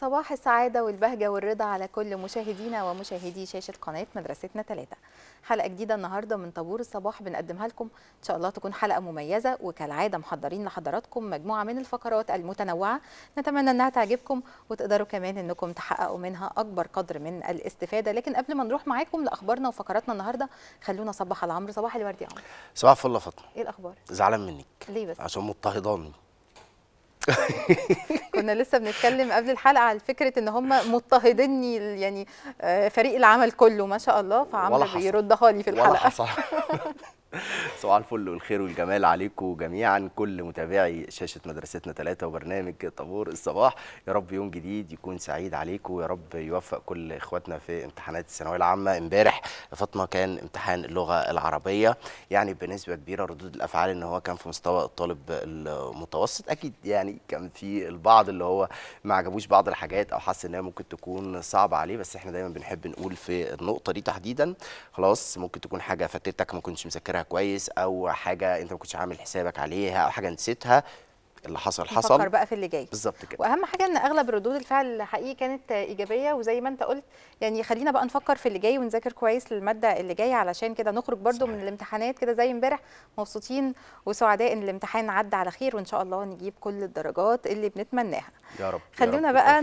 صباح السعادة والبهجة والرضا على كل مشاهدينا ومشاهدي شاشة قناة مدرستنا ثلاثة حلقة جديدة النهاردة من طابور الصباح بنقدمها لكم إن شاء الله تكون حلقة مميزة وكالعادة محضرين لحضراتكم مجموعة من الفقرات المتنوعة نتمنى أنها تعجبكم وتقدروا كمان أنكم تحققوا منها أكبر قدر من الاستفادة لكن قبل ما نروح معاكم لأخبارنا وفقراتنا النهاردة خلونا صباح على عمرو صباح الورد يا عمرو صباح فل يا فاطمة إيه الأخبار؟ زعلان منك ليه بس؟ عشان مضطهداني كنا لسه بنتكلم قبل الحلقه على فكره ان هم مضطهدين يعني آه، فريق العمل كله ما شاء الله فعمل بيردها لي في الحلقه ولا حصل صباح الفل والخير والجمال عليكم جميعا كل متابعي شاشه مدرستنا ثلاثة وبرنامج طابور الصباح يا رب يوم جديد يكون سعيد عليكم يا رب يوفق كل اخواتنا في امتحانات الثانويه العامه امبارح فاطمه كان امتحان اللغه العربيه يعني بنسبه كبيره ردود الافعال ان هو كان في مستوى الطالب المتوسط اكيد يعني كان في البعض اللي هو ما عجبوش بعض الحاجات او حس انها ممكن تكون صعبه عليه بس احنا دايما بنحب نقول في النقطه دي تحديدا خلاص ممكن تكون حاجه فاتتك ما كنتش مذاكرها فاكرها كويس او حاجه انت ما كنتش عامل حسابك عليها او حاجه نسيتها اللي حصل حصل بقى في اللي جاي بالظبط كده واهم حاجه ان اغلب ردود الفعل الحقيقي كانت ايجابيه وزي ما انت قلت يعني خلينا بقى نفكر في اللي جاي ونذاكر كويس للماده اللي جايه علشان كده نخرج برده من الامتحانات كده زي امبارح مبسوطين وسعداء ان الامتحان عدى على خير وان شاء الله نجيب كل الدرجات اللي بنتمناها يا رب خلونا يا رب بقى